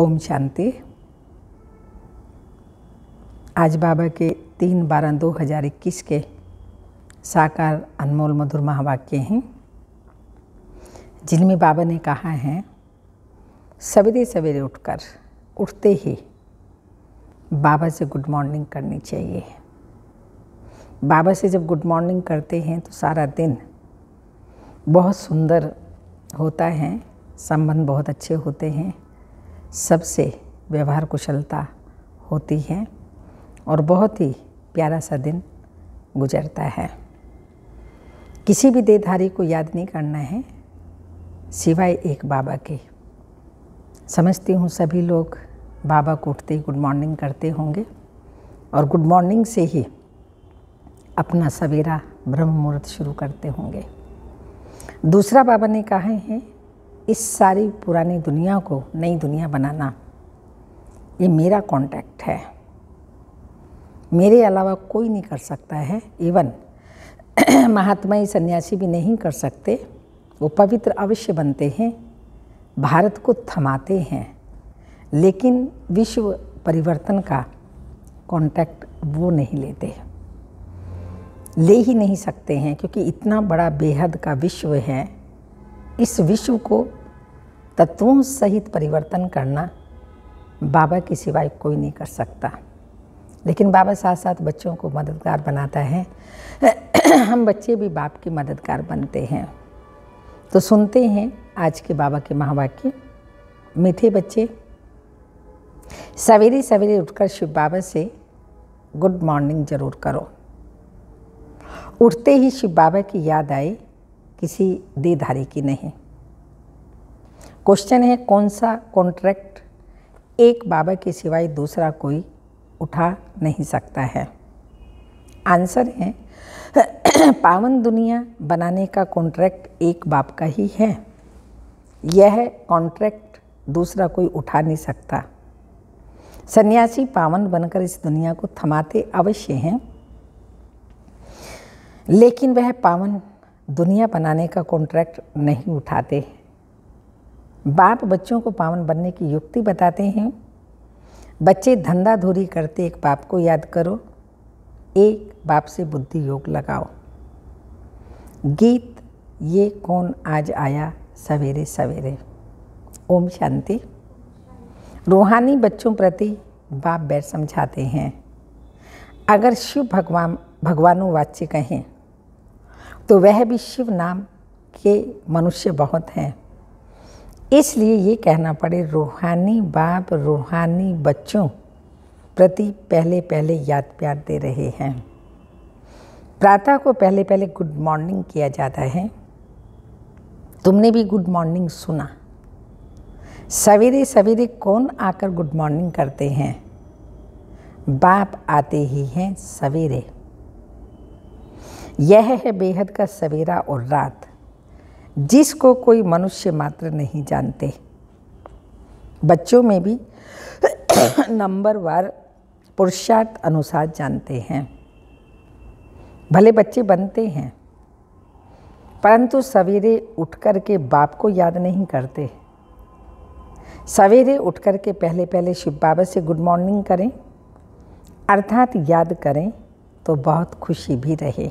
ओम शांति आज बाबा के तीन बारह दो हजार इक्कीस के साकार अनमोल मधुर महावाक्य हैं जिनमें बाबा ने कहा है सवेरे सवेरे उठकर उठते ही बाबा से गुड मॉर्निंग करनी चाहिए बाबा से जब गुड मॉर्निंग करते हैं तो सारा दिन बहुत सुंदर होता है संबंध बहुत अच्छे होते हैं सबसे व्यवहार कुशलता होती है और बहुत ही प्यारा सा दिन गुजरता है किसी भी देधारी को याद नहीं करना है सिवाय एक बाबा के समझती हूँ सभी लोग बाबा को उठते ही गुड मॉर्निंग करते होंगे और गुड मॉर्निंग से ही अपना सवेरा ब्रह्म मुहूर्त शुरू करते होंगे दूसरा बाबा ने कहा है इस सारी पुरानी दुनिया को नई दुनिया बनाना ये मेरा कॉन्टैक्ट है मेरे अलावा कोई नहीं कर सकता है इवन महात्मा ही सन्यासी भी नहीं कर सकते वो पवित्र अवश्य बनते हैं भारत को थमाते हैं लेकिन विश्व परिवर्तन का कॉन्टैक्ट वो नहीं लेते ले ही नहीं सकते हैं क्योंकि इतना बड़ा बेहद का विश्व है इस विश्व को तत्वों सहित परिवर्तन करना बाबा के सिवाय कोई नहीं कर सकता लेकिन बाबा साथ साथ बच्चों को मददगार बनाता है हम बच्चे भी बाप के मददगार बनते हैं तो सुनते हैं आज के बाबा के महावाक्य मीठे बच्चे सवेरे सवेरे उठकर शिव बाबा से गुड मॉर्निंग जरूर करो उठते ही शिव बाबा की याद आई किसी देधारी की नहीं क्वेश्चन है कौन सा कॉन्ट्रैक्ट एक बाबा के सिवाय दूसरा कोई उठा नहीं सकता है आंसर है पावन दुनिया बनाने का कॉन्ट्रैक्ट एक बाप का ही है यह कॉन्ट्रैक्ट दूसरा कोई उठा नहीं सकता सन्यासी पावन बनकर इस दुनिया को थमाते अवश्य हैं लेकिन वह पावन दुनिया बनाने का कॉन्ट्रैक्ट नहीं उठाते हैं बाप बच्चों को पावन बनने की युक्ति बताते हैं बच्चे धंधा धूरी करते एक बाप को याद करो एक बाप से बुद्धि योग लगाओ गीत ये कौन आज आया सवेरे सवेरे ओम शांति रूहानी बच्चों प्रति बाप बैर समझाते हैं अगर शिव भगवान भगवानों वाच्य कहें तो वह भी शिव नाम के मनुष्य बहुत हैं इसलिए ये कहना पड़े रूहानी बाप रूहानी बच्चों प्रति पहले पहले याद प्यार दे रहे हैं प्रातः को पहले पहले गुड मॉर्निंग किया जाता है तुमने भी गुड मॉर्निंग सुना सवेरे सवेरे कौन आकर गुड मॉर्निंग करते हैं बाप आते ही हैं सवेरे यह है बेहद का सवेरा और रात जिसको कोई मनुष्य मात्र नहीं जानते बच्चों में भी नंबर वार पुरुषार्थ अनुसार जानते हैं भले बच्चे बनते हैं परंतु सवेरे उठ कर के बाप को याद नहीं करते सवेरे उठ कर के पहले पहले शिव बाबा से गुड मॉर्निंग करें अर्थात याद करें तो बहुत खुशी भी रहे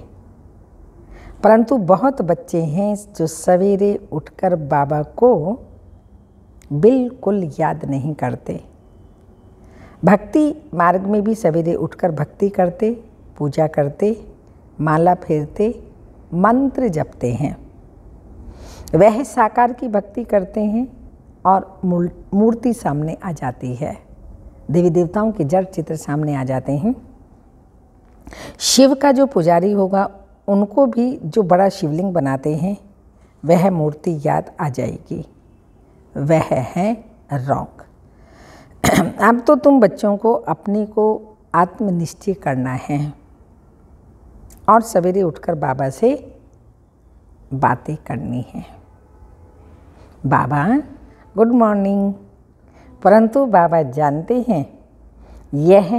परंतु बहुत बच्चे हैं जो सवेरे उठकर बाबा को बिल्कुल याद नहीं करते भक्ति मार्ग में भी सवेरे उठकर भक्ति करते पूजा करते माला फेरते मंत्र जपते हैं वह साकार की भक्ति करते हैं और मूर्ति सामने आ जाती है देवी देवताओं के जड़ चित्र सामने आ जाते हैं शिव का जो पुजारी होगा उनको भी जो बड़ा शिवलिंग बनाते हैं वह मूर्ति याद आ जाएगी वह है रॉक अब तो तुम बच्चों को अपने को आत्मनिश्चय करना है और सवेरे उठकर बाबा से बातें करनी है बाबा गुड मॉर्निंग परंतु बाबा जानते हैं यह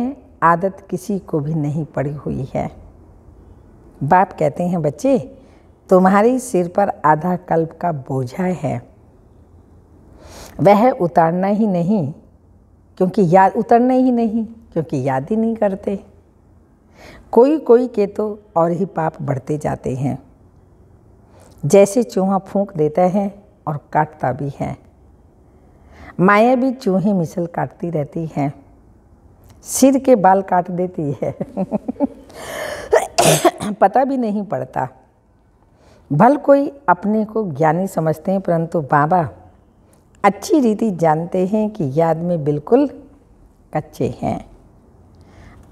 आदत किसी को भी नहीं पड़ी हुई है बाप कहते हैं बच्चे तुम्हारे सिर पर आधा कल्प का बोझा है वह उतारना ही नहीं क्योंकि याद उतरना ही नहीं क्योंकि याद ही नहीं करते कोई कोई के तो और ही पाप बढ़ते जाते हैं जैसे चूहा फूंक देता है और काटता भी है माया भी चूहे मिसल काटती रहती है सिर के बाल काट देती है पता भी नहीं पड़ता भल कोई अपने को ज्ञानी समझते हैं परंतु बाबा अच्छी रीति जानते हैं कि याद में बिल्कुल कच्चे हैं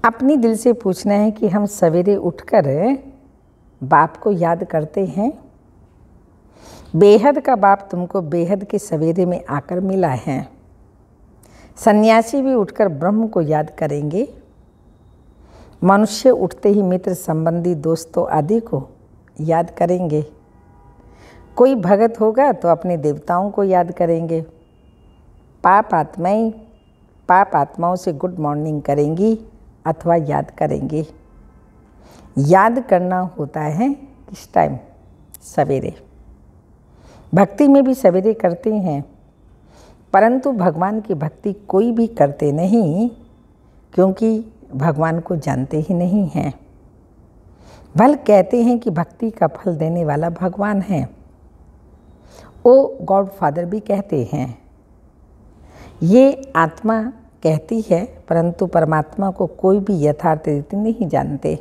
अपनी दिल से पूछना है कि हम सवेरे उठकर बाप को याद करते हैं बेहद का बाप तुमको बेहद के सवेरे में आकर मिला है सन्यासी भी उठकर ब्रह्म को याद करेंगे मनुष्य उठते ही मित्र संबंधी दोस्तों आदि को याद करेंगे कोई भगत होगा तो अपने देवताओं को याद करेंगे पाप आत्माएं पाप आत्माओं से गुड मॉर्निंग करेंगी अथवा याद करेंगे याद करना होता है किस टाइम सवेरे भक्ति में भी सवेरे करते हैं परंतु भगवान की भक्ति कोई भी करते नहीं क्योंकि भगवान को जानते ही नहीं हैं भल कहते हैं कि भक्ति का फल देने वाला भगवान है ओ गॉड फादर भी कहते हैं ये आत्मा कहती है परंतु परमात्मा को कोई भी यथार्थ रीति नहीं जानते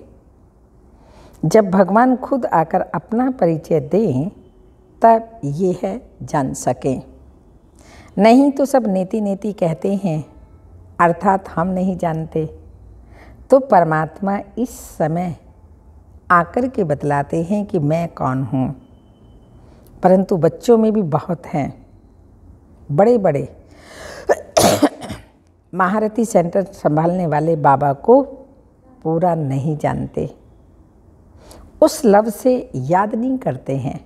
जब भगवान खुद आकर अपना परिचय दें तब ये है जान सकें नहीं तो सब नेति नेति कहते हैं अर्थात हम नहीं जानते तो परमात्मा इस समय आकर के बतलाते हैं कि मैं कौन हूँ परंतु बच्चों में भी बहुत हैं बड़े बड़े महारथी सेंटर संभालने वाले बाबा को पूरा नहीं जानते उस लफ्ज़ से याद नहीं करते हैं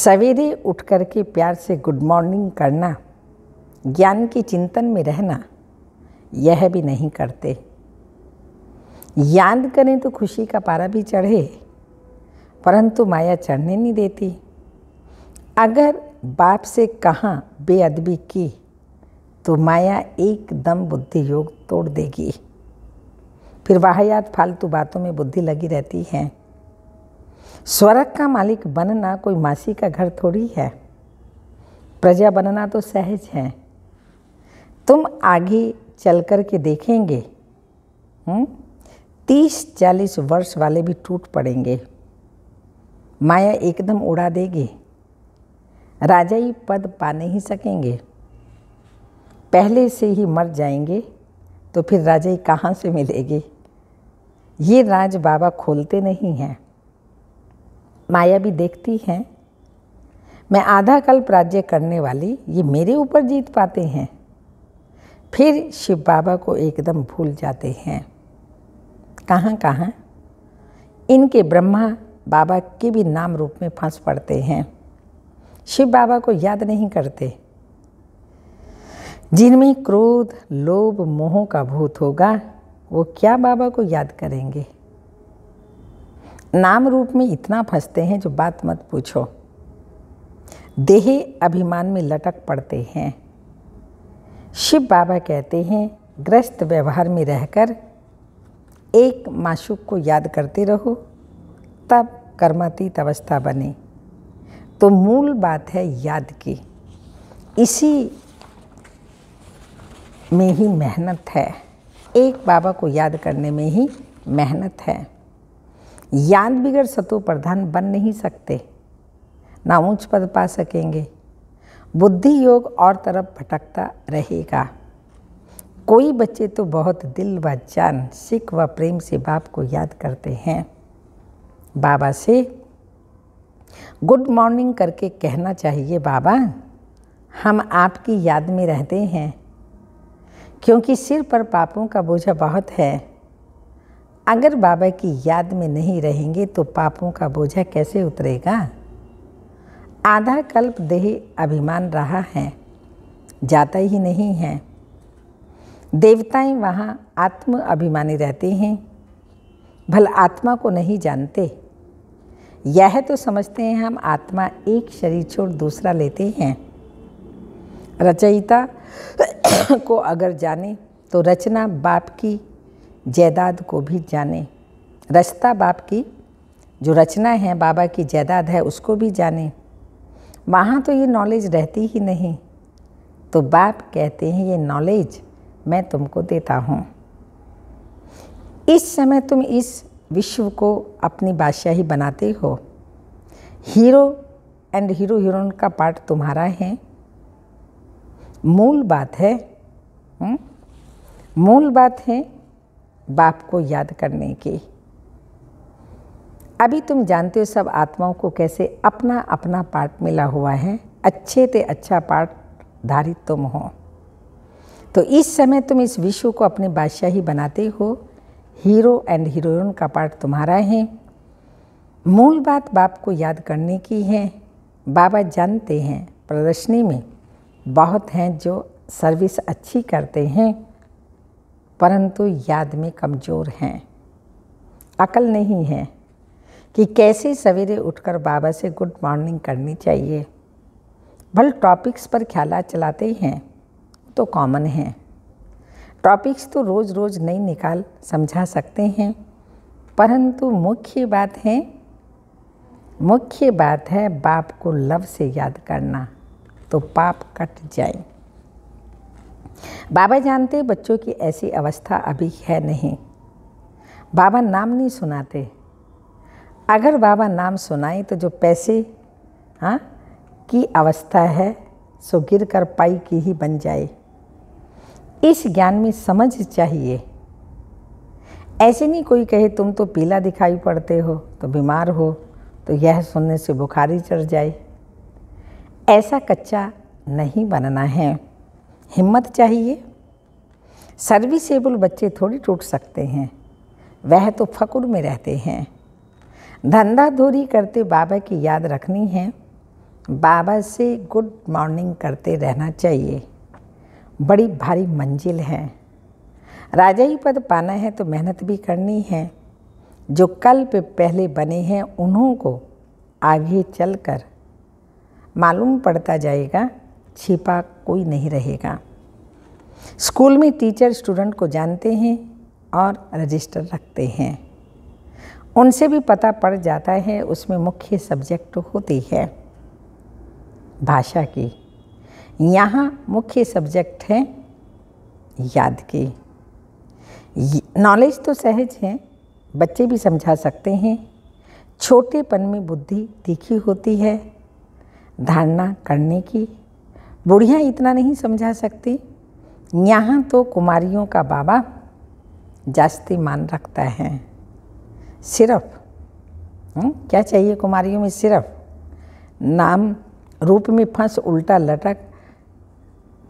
सवेरे उठ कर के प्यार से गुड मॉर्निंग करना ज्ञान के चिंतन में रहना यह भी नहीं करते याद करें तो खुशी का पारा भी चढ़े परंतु माया चढ़ने नहीं देती अगर बाप से कहाँ बेअदबी की तो माया एकदम बुद्धि योग तोड़ देगी फिर वाहयात फालतू बातों में बुद्धि लगी रहती है स्वर्ग का मालिक बनना कोई मासी का घर थोड़ी है प्रजा बनना तो सहज है तुम आगे चल कर के देखेंगे हुँ? हम्म? तीस चालीस वर्ष वाले भी टूट पड़ेंगे माया एकदम उड़ा देगी राजा ही पद पा नहीं सकेंगे पहले से ही मर जाएंगे तो फिर राजा ही कहाँ से मिलेगी ये राज बाबा खोलते नहीं हैं माया भी देखती हैं मैं आधा कल्प राज्य करने वाली ये मेरे ऊपर जीत पाते हैं फिर शिव बाबा को एकदम भूल जाते हैं कहाँ कहाँ इनके ब्रह्मा बाबा के भी नाम रूप में फंस पड़ते हैं शिव बाबा को याद नहीं करते जिनमें क्रोध लोभ मोह का भूत होगा वो क्या बाबा को याद करेंगे नाम रूप में इतना फंसते हैं जो बात मत पूछो देह अभिमान में लटक पड़ते हैं शिव बाबा कहते हैं ग्रस्त व्यवहार में रहकर एक माशूक को याद करते रहो तब कर्मातीत अवस्था बने तो मूल बात है याद की इसी में ही मेहनत है एक बाबा को याद करने में ही मेहनत है याद बिगड़ सतो प्रधान बन नहीं सकते ना ऊंच पद पा सकेंगे बुद्धि योग और तरफ भटकता रहेगा कोई बच्चे तो बहुत दिल व जान सिख व प्रेम से बाप को याद करते हैं बाबा से गुड मॉर्निंग करके कहना चाहिए बाबा हम आपकी याद में रहते हैं क्योंकि सिर पर पापों का बोझा बहुत है अगर बाबा की याद में नहीं रहेंगे तो पापों का बोझा कैसे उतरेगा आधा कल्प देह अभिमान रहा है जाता ही नहीं है देवताएं वहाँ आत्म अभिमानी रहते हैं भल आत्मा को नहीं जानते यह तो समझते हैं हम आत्मा एक शरीर छोड़ दूसरा लेते हैं रचयिता को अगर जाने तो रचना बाप की जायदाद को भी जाने रचता बाप की जो रचना है बाबा की जायदाद है उसको भी जाने वहाँ तो ये नॉलेज रहती ही नहीं तो बाप कहते हैं ये नॉलेज मैं तुमको देता हूँ इस समय तुम इस विश्व को अपनी बादशाही बनाते हो हीरो एंड हीरो हीरोइन का पार्ट तुम्हारा है मूल बात है हुँ? हम्म, मूल बात है बाप को याद करने की अभी तुम जानते हो सब आत्माओं को कैसे अपना अपना पार्ट मिला हुआ है अच्छे से अच्छा पार्ट धारित तुम हो तो इस समय तुम इस विश्व को अपनी बादशाही बनाते हो हीरो एंड हीरोइन का पार्ट तुम्हारा है मूल बात बाप को याद करने की है बाबा जानते हैं प्रदर्शनी में बहुत हैं जो सर्विस अच्छी करते हैं परंतु याद में कमज़ोर हैं अकल नहीं है कि कैसे सवेरे उठकर बाबा से गुड मॉर्निंग करनी चाहिए भल टॉपिक्स पर ख्याल चलाते हैं तो कॉमन हैं टॉपिक्स तो रोज़ रोज़ नहीं निकाल समझा सकते हैं परंतु मुख्य बात है मुख्य बात है बाप को लव से याद करना तो पाप कट जाए बाबा जानते बच्चों की ऐसी अवस्था अभी है नहीं बाबा नाम नहीं सुनाते अगर बाबा नाम सुनाए तो जो पैसे हाँ की अवस्था है सो गिर कर पाई की ही बन जाए इस ज्ञान में समझ चाहिए ऐसे नहीं कोई कहे तुम तो पीला दिखाई पड़ते हो तो बीमार हो तो यह सुनने से बुखारी चढ़ जाए ऐसा कच्चा नहीं बनना है हिम्मत चाहिए सर्विसेबल बच्चे थोड़ी टूट सकते हैं वह तो फकुर में रहते हैं धंधा धोरी करते बाबा की याद रखनी है बाबा से गुड मॉर्निंग करते रहना चाहिए बड़ी भारी मंजिल है राजा ही पद पाना है तो मेहनत भी करनी है जो कल पे पहले बने हैं उन्हों को आगे चलकर मालूम पड़ता जाएगा छिपा कोई नहीं रहेगा स्कूल में टीचर स्टूडेंट को जानते हैं और रजिस्टर रखते हैं उनसे भी पता पड़ जाता है उसमें मुख्य सब्जेक्ट होती है भाषा की यहाँ मुख्य सब्जेक्ट है याद के नॉलेज तो सहज है बच्चे भी समझा सकते हैं छोटेपन में बुद्धि तीखी होती है धारणा करने की बुढ़िया इतना नहीं समझा सकती यहाँ तो कुमारियों का बाबा जास्ती मान रखता है सिर्फ हुँ? हम्म, क्या चाहिए कुमारियों में सिर्फ नाम रूप में फंस उल्टा लटक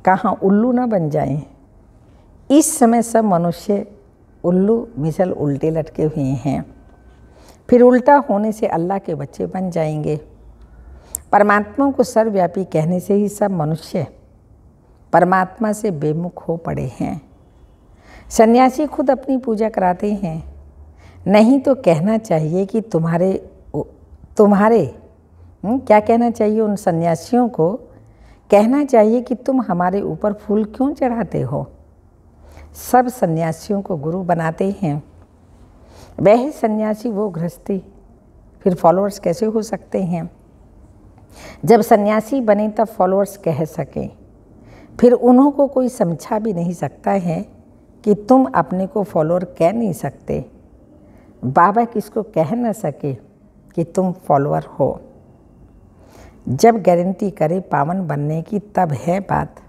कहाँ उल्लू ना बन जाएं इस समय सब मनुष्य उल्लू मिसल उल्टे लटके हुए हैं फिर उल्टा होने से अल्लाह के बच्चे बन जाएंगे परमात्मा को सर्वव्यापी कहने से ही सब मनुष्य परमात्मा से बेमुख हो पड़े हैं सन्यासी खुद अपनी पूजा कराते हैं नहीं तो कहना चाहिए कि तुम्हारे तुम्हारे हम्म, क्या कहना चाहिए उन सन्यासियों को कहना चाहिए कि तुम हमारे ऊपर फूल क्यों चढ़ाते हो सब सन्यासियों को गुरु बनाते हैं वह सन्यासी वो गृहस्थी फिर फॉलोअर्स कैसे हो सकते हैं जब सन्यासी बने तब फॉलोअर्स कह सकें फिर उन्हों को कोई समझा भी नहीं सकता है कि तुम अपने को फॉलोअर कह नहीं सकते बाबा किसको कह न सके कि तुम फॉलोअर हो जब गारंटी करे पावन बनने की तब है बात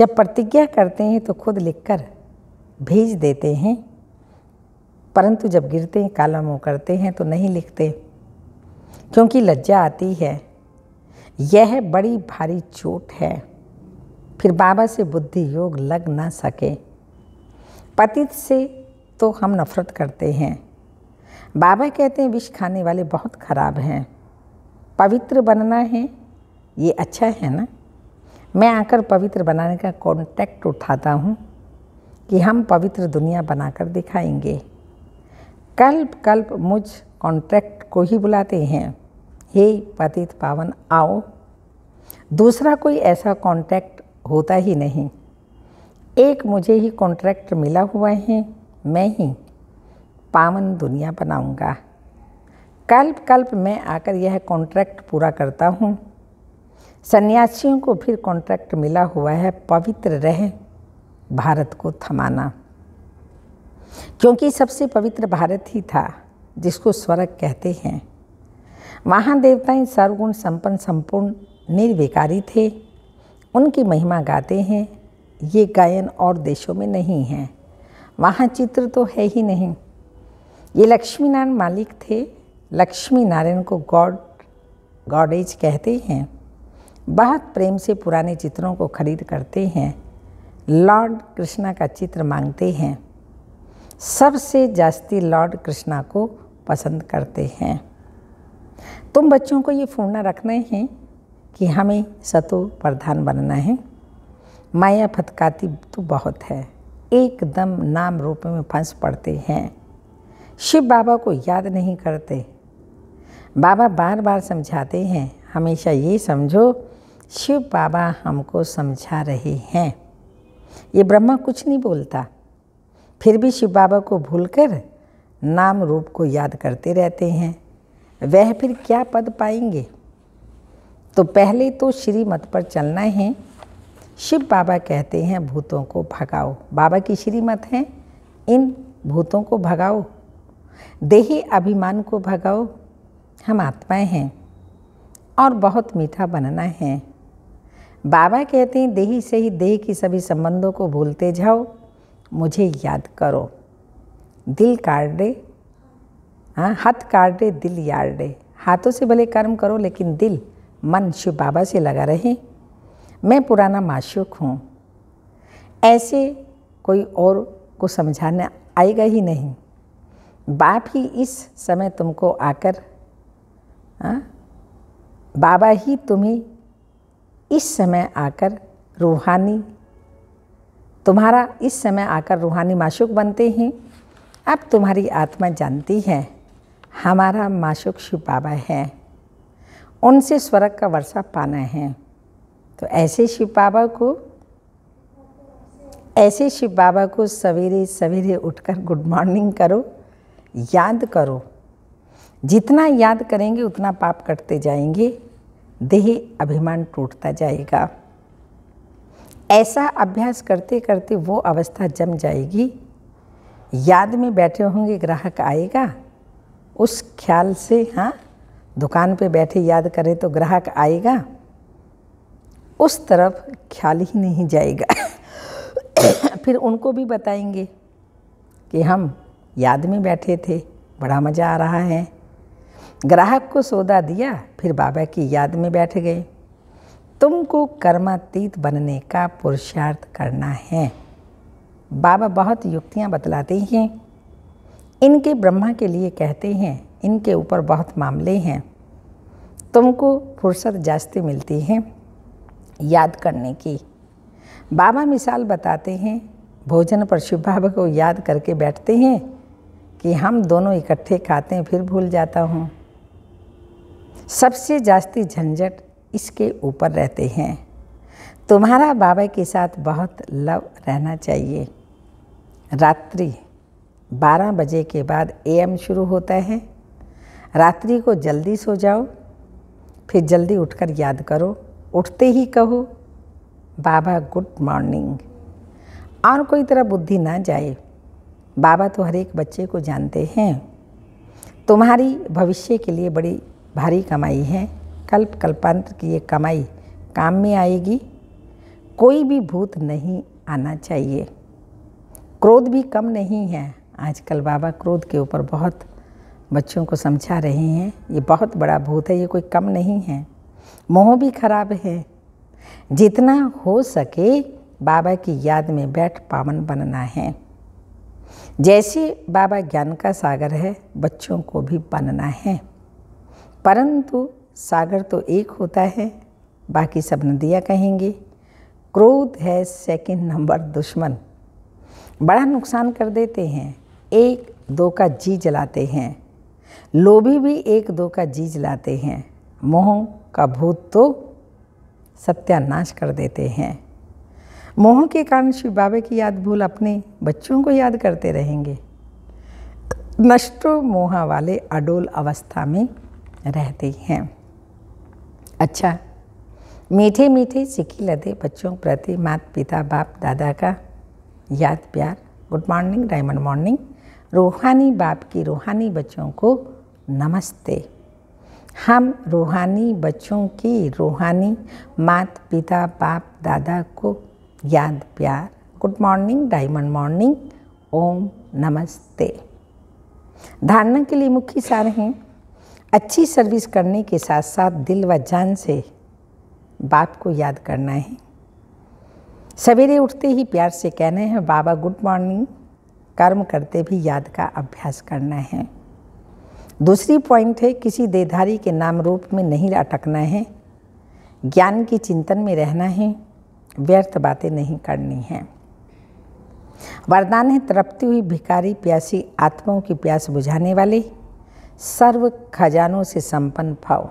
जब प्रतिज्ञा करते हैं तो खुद लिखकर भेज देते हैं परंतु जब गिरते हैं काला मुँह करते हैं तो नहीं लिखते क्योंकि लज्जा आती है यह बड़ी भारी चोट है फिर बाबा से बुद्धि योग लग ना सके पतित से तो हम नफरत करते हैं बाबा कहते हैं विष खाने वाले बहुत ख़राब हैं पवित्र बनना है ये अच्छा है ना मैं आकर पवित्र बनाने का कॉन्टैक्ट उठाता हूँ कि हम पवित्र दुनिया बनाकर दिखाएंगे कल्प कल्प मुझ कॉन्ट्रैक्ट को ही बुलाते हैं हे पतित पावन आओ दूसरा कोई ऐसा कॉन्ट्रैक्ट होता ही नहीं एक मुझे ही कॉन्ट्रैक्ट मिला हुआ है मैं ही पावन दुनिया बनाऊंगा कल्प कल्प में आकर यह कॉन्ट्रैक्ट पूरा करता हूँ सन्यासियों को फिर कॉन्ट्रैक्ट मिला हुआ है पवित्र रहे भारत को थमाना क्योंकि सबसे पवित्र भारत ही था जिसको स्वर्ग कहते हैं वहाँ देवताएं सर्वगुण संपन्न संपूर्ण निर्विकारी थे उनकी महिमा गाते हैं ये गायन और देशों में नहीं है वहाँ चित्र तो है ही नहीं ये लक्ष्मीनारायण मालिक थे लक्ष्मी नारायण को गॉड गॉडेज कहते हैं बहुत प्रेम से पुराने चित्रों को खरीद करते हैं लॉर्ड कृष्णा का चित्र मांगते हैं सबसे जास्ती लॉर्ड कृष्णा को पसंद करते हैं तुम बच्चों को ये फूड़ना रखना है कि हमें सतो प्रधान बनना है माया फतकाती तो बहुत है एकदम नाम रूप में फंस पड़ते हैं शिव बाबा को याद नहीं करते बाबा बार बार समझाते हैं हमेशा ये समझो शिव बाबा हमको समझा रहे हैं ये ब्रह्मा कुछ नहीं बोलता फिर भी शिव बाबा को भूलकर नाम रूप को याद करते रहते हैं वह फिर क्या पद पाएंगे तो पहले तो श्रीमत पर चलना है शिव बाबा कहते हैं भूतों को भगाओ बाबा की श्रीमत है इन भूतों को भगाओ देही अभिमान को भगाओ हम आत्माएं हैं और बहुत मीठा बनना है बाबा कहते हैं देही से ही देह की सभी संबंधों को भूलते जाओ मुझे याद करो दिल काट दे हाँ हाथ काट दे दिल यार दे हाथों से भले कर्म करो लेकिन दिल मन शिव बाबा से लगा रहे मैं पुराना माशुक हूँ ऐसे कोई और को समझाना आएगा ही नहीं बाप ही इस समय तुमको आकर हाँ? बाबा ही तुम्हें इस समय आकर रूहानी तुम्हारा इस समय आकर रूहानी माशुक बनते हैं अब तुम्हारी आत्मा जानती है हमारा माशुक शिव बाबा है उनसे स्वर्ग का वर्षा पाना है तो ऐसे शिव बाबा को ऐसे शिव बाबा को सवेरे सवेरे उठकर गुड मॉर्निंग करो याद करो जितना याद करेंगे उतना पाप कटते जाएंगे देह अभिमान टूटता जाएगा ऐसा अभ्यास करते करते वो अवस्था जम जाएगी याद में बैठे होंगे ग्राहक आएगा उस ख्याल से हाँ दुकान पे बैठे याद करें तो ग्राहक आएगा उस तरफ ख्याल ही नहीं जाएगा फिर उनको भी बताएंगे कि हम याद में बैठे थे बड़ा मज़ा आ रहा है ग्राहक को सौदा दिया फिर बाबा की याद में बैठ गए तुमको कर्मातीत बनने का पुरुषार्थ करना है बाबा बहुत युक्तियाँ बतलाते हैं इनके ब्रह्मा के लिए कहते हैं इनके ऊपर बहुत मामले हैं तुमको फुर्सत जास्ती मिलती है याद करने की बाबा मिसाल बताते हैं भोजन पर शिव बाबा को याद करके बैठते हैं कि हम दोनों इकट्ठे खाते हैं फिर भूल जाता हूँ सबसे जास्ती झंझट इसके ऊपर रहते हैं तुम्हारा बाबा के साथ बहुत लव रहना चाहिए रात्रि 12 बजे के बाद एम शुरू होता है रात्रि को जल्दी सो जाओ फिर जल्दी उठकर याद करो उठते ही कहो बाबा गुड मॉर्निंग और कोई तरह बुद्धि ना जाए बाबा तो हर एक बच्चे को जानते हैं तुम्हारी भविष्य के लिए बड़ी भारी कमाई है कल्प कल्पांतर की ये कमाई काम में आएगी कोई भी भूत नहीं आना चाहिए क्रोध भी कम नहीं है आजकल बाबा क्रोध के ऊपर बहुत बच्चों को समझा रहे हैं ये बहुत बड़ा भूत है ये कोई कम नहीं है मोह भी खराब है जितना हो सके बाबा की याद में बैठ पावन बनना है जैसे बाबा ज्ञान का सागर है बच्चों को भी बनना है परंतु सागर तो एक होता है बाकी सब नदियाँ कहेंगे क्रोध है सेकंड नंबर दुश्मन बड़ा नुकसान कर देते हैं एक दो का जी जलाते हैं लोभी भी एक दो का जी जलाते हैं मोह का भूत तो सत्यानाश कर देते हैं मोह के कारण शिव बाबे की याद भूल अपने बच्चों को याद करते रहेंगे नष्टो मोहा वाले अडोल अवस्था में रहती हैं अच्छा मीठे मीठे सीखी लदे बच्चों प्रति मात पिता बाप दादा का याद प्यार गुड मॉर्निंग डायमंड मॉर्निंग रूहानी बाप की रूहानी बच्चों को नमस्ते हम रूहानी बच्चों की रूहानी मात पिता बाप दादा को याद प्यार गुड मॉर्निंग डायमंड मॉर्निंग ओम नमस्ते धारणा के लिए मुख्य सार हैं अच्छी सर्विस करने के साथ साथ दिल व जान से बाप को याद करना है सवेरे उठते ही प्यार से कहना है बाबा गुड मॉर्निंग कर्म करते भी याद का अभ्यास करना है दूसरी पॉइंट है किसी देधारी के नाम रूप में नहीं अटकना है ज्ञान के चिंतन में रहना है व्यर्थ बातें नहीं करनी है वरदान है तरपती हुई भिकारी प्यासी आत्माओं की प्यास बुझाने वाले सर्व खजानों से संपन्न भाव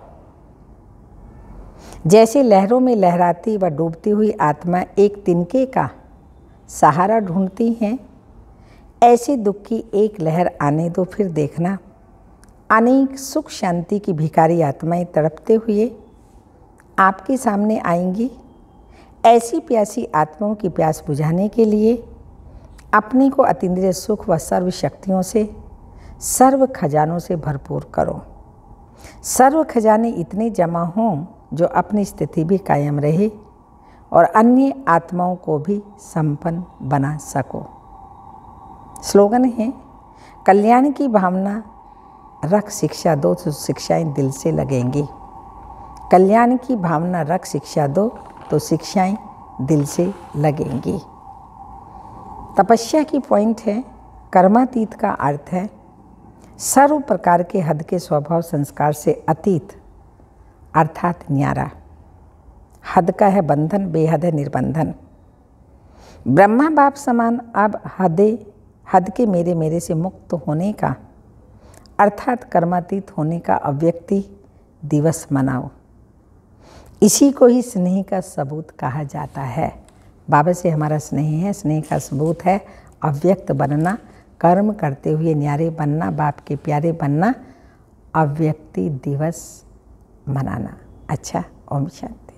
जैसे लहरों में लहराती व डूबती हुई आत्मा एक तिनके का सहारा ढूंढती हैं ऐसे दुख की एक लहर आने दो फिर देखना अनेक सुख शांति की भिकारी आत्माएं तड़पते हुए आपके सामने आएंगी ऐसी प्यासी आत्माओं की प्यास बुझाने के लिए अपने को अतीन्द्रिय सुख व सर्व शक्तियों से सर्व खजानों से भरपूर करो सर्व खजाने इतने जमा हों जो अपनी स्थिति भी कायम रहे और अन्य आत्माओं को भी संपन्न बना सको स्लोगन है कल्याण की भावना रख शिक्षा दो तो शिक्षाएं दिल से लगेंगी कल्याण की भावना रख शिक्षा दो तो शिक्षाएं दिल से लगेंगी तपस्या की पॉइंट है कर्मातीत का अर्थ है सर्व प्रकार के हद के स्वभाव संस्कार से अतीत अर्थात न्यारा हद का है बंधन बेहद है निर्बंधन ब्रह्मा बाप समान अब हदे हद के मेरे मेरे से मुक्त होने का अर्थात कर्मातीत होने का अव्यक्ति दिवस मनाओ इसी को ही स्नेह का सबूत कहा जाता है बाबा से हमारा स्नेह है स्नेह का सबूत है अव्यक्त बनना कर्म करते हुए न्यारे बनना बाप के प्यारे बनना अव्यक्ति दिवस मनाना अच्छा ओम शांति